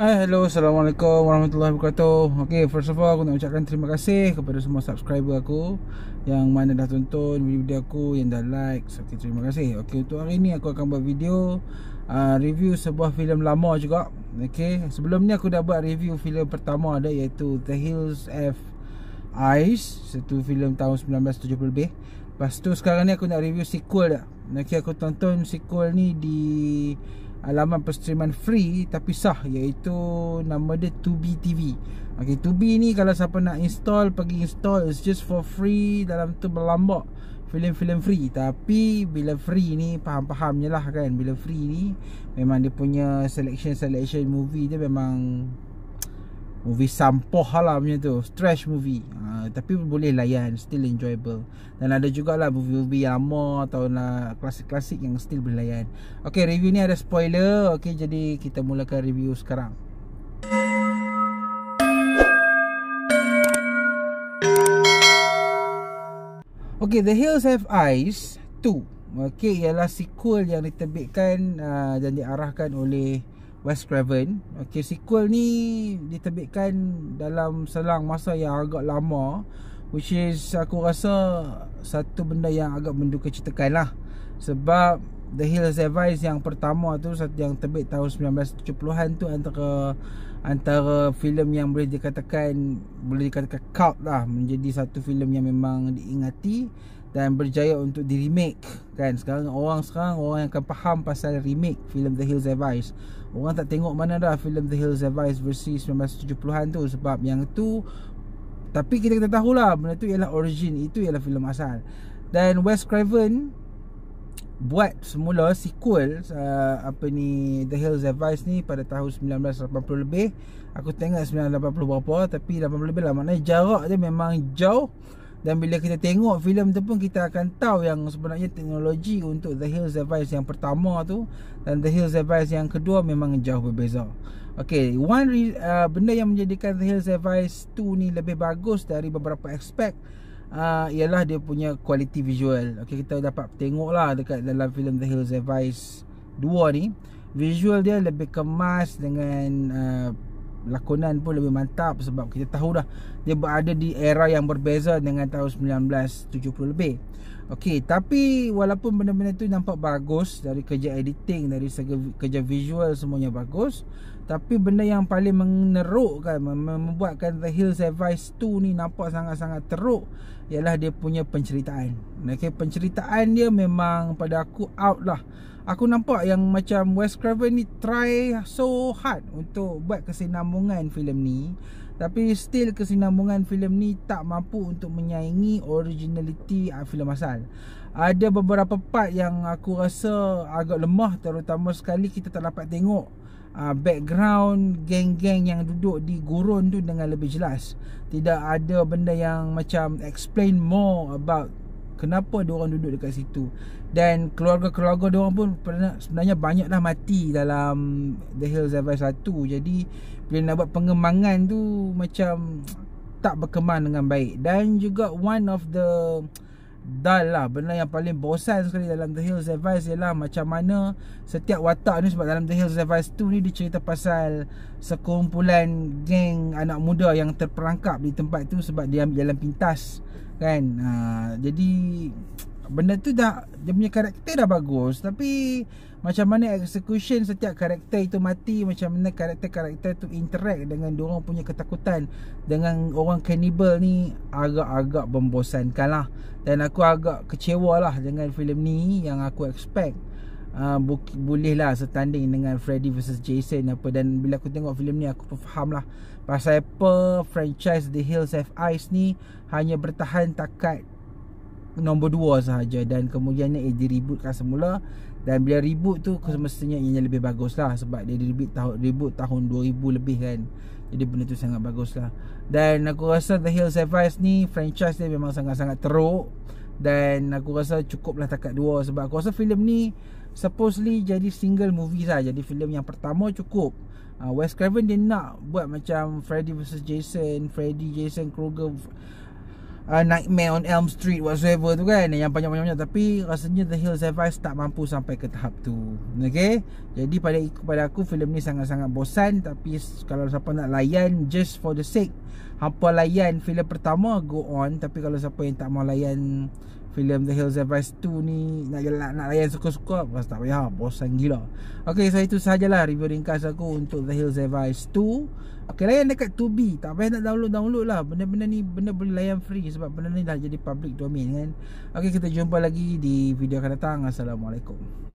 Hai, hello, Assalamualaikum warahmatullahi wabarakatuh Okay, first of all, aku nak ucapkan terima kasih kepada semua subscriber aku Yang mana dah tonton video-video aku, yang dah like so, okay, terima kasih Okay, untuk hari ni aku akan buat video uh, Review sebuah filem lama juga Okay, sebelum ni aku dah buat review filem pertama ada Iaitu The Hills F Eyes Satu filem tahun 1970 lebih Lepas tu sekarang ni aku nak review sequel dah Okay, aku tonton sequel ni di alaman perstreaman free tapi sah iaitu nama dia Tubi TV. Okey Tubi ni kalau siapa nak install pergi install it's just for free dalam tu berlambak filem-filem free tapi bila free ni faham-faham je lah kan bila free ni memang dia punya selection selection movie dia memang movie sampah lah punya tu trash movie ha, Ah, tapi boleh layan still enjoyable dan ada juga lah movie yang lama atau lah klasik klasik yang still boleh layan okay review ni ada spoiler okay jadi kita mulakan review sekarang Okay, The Hills Have Eyes 2 Okay, ialah sequel yang diterbitkan uh, dan diarahkan oleh West Craven okay, Sequel ni diterbitkan dalam selang masa yang agak lama Which is aku rasa satu benda yang agak menduka ceritakan lah Sebab The Hills Advice yang pertama tu Yang terbit tahun 1970-an tu antara Antara filem yang boleh dikatakan Boleh dikatakan cult lah Menjadi satu filem yang memang diingati dan berjaya untuk di remake kan sekarang orang sekarang orang yang akan faham pasal remake filem The Hills Have Eyes Orang tak tengok mana dah filem The Hills Have Eyes versi 1970-an tu sebab yang tu tapi kita kena tahulah benda tu ialah origin itu ialah filem asal. Dan Wes Craven buat semula sequel uh, apa ni The Hills Have Eyes ni pada tahun 1980 lebih. Aku tengok 1980 berapa tapi 80 lebih lah maknanya jarak dia memang jauh dan bila kita tengok filem tu pun kita akan tahu yang sebenarnya teknologi untuk The Hills Have Eyes yang pertama tu dan The Hills Have Eyes yang kedua memang jauh berbeza. Okay, one uh, benda yang menjadikan The Hills Have Eyes 2 ni lebih bagus dari beberapa aspek uh, ialah dia punya quality visual. Okay, kita dapat tengok lah dekat dalam filem The Hills Advice 2 ni. Visual dia lebih kemas dengan uh, lakonan pun lebih mantap sebab kita tahu dah dia berada di era yang berbeza dengan tahun 1970 lebih. Okey, tapi walaupun benda-benda tu nampak bagus dari kerja editing, dari segi kerja visual semuanya bagus, tapi benda yang paling menerukkan membuatkan The Hills Advice 2 ni nampak sangat-sangat teruk ialah dia punya penceritaan. Okey, penceritaan dia memang pada aku out lah. Aku nampak yang macam Wes Craven ni try so hard untuk buat kesinambungan kesinambungan filem ni tapi still kesinambungan filem ni tak mampu untuk menyaingi originaliti ah, filem asal. Ada beberapa part yang aku rasa agak lemah terutama sekali kita tak dapat tengok uh, background geng-geng yang duduk di gurun tu dengan lebih jelas. Tidak ada benda yang macam explain more about Kenapa orang duduk dekat situ Dan keluarga-keluarga orang pun pernah, Sebenarnya banyaklah mati dalam The Hills Have Eyes 1 Jadi bila nak buat pengembangan tu Macam tak berkembang dengan baik Dan juga one of the uh, dull lah benda yang paling bosan sekali dalam The Hills Advice ialah macam mana setiap watak ni sebab dalam The Hills Advice 2 ni dia cerita pasal sekumpulan geng anak muda yang terperangkap di tempat tu sebab dia ambil jalan pintas kan uh, jadi jadi benda tu dah dia punya karakter dah bagus tapi macam mana execution setiap karakter itu mati macam mana karakter-karakter tu interact dengan orang punya ketakutan dengan orang cannibal ni agak-agak membosankan lah dan aku agak kecewa lah dengan filem ni yang aku expect uh, boleh lah setanding dengan Freddy vs Jason apa dan bila aku tengok filem ni aku faham lah pasal apa franchise The Hills Have Eyes ni hanya bertahan takat nombor dua sahaja dan kemudiannya ia eh, dia rebootkan semula dan bila ribut tu semestinya ianya lebih bagus lah sebab dia ribut tahun, ribut tahun 2000 lebih kan jadi benda tu sangat bagus lah dan aku rasa The Hills Have ni franchise dia memang sangat-sangat teruk dan aku rasa cukup lah takat 2 sebab aku rasa filem ni supposedly jadi single movie lah jadi filem yang pertama cukup uh, Wes Craven dia nak buat macam Freddy vs Jason Freddy Jason Kruger uh, Nightmare on Elm Street whatsoever tu kan Yang banyak-banyak Tapi rasanya The Hills Have Eyes tak mampu sampai ke tahap tu Okay Jadi pada, pada aku filem ni sangat-sangat bosan Tapi kalau siapa nak layan just for the sake Hampa layan filem pertama go on Tapi kalau siapa yang tak mau layan filem The Hills Have Eyes 2 ni nak jalan nak layan suka-suka pas tak payah bosan gila Okay saya so itu sajalah review ringkas aku untuk The Hills Have Eyes 2 Okay layan dekat 2B tak payah nak download download lah benda-benda ni benda boleh layan free sebab benda ni dah jadi public domain kan Okay kita jumpa lagi di video akan datang Assalamualaikum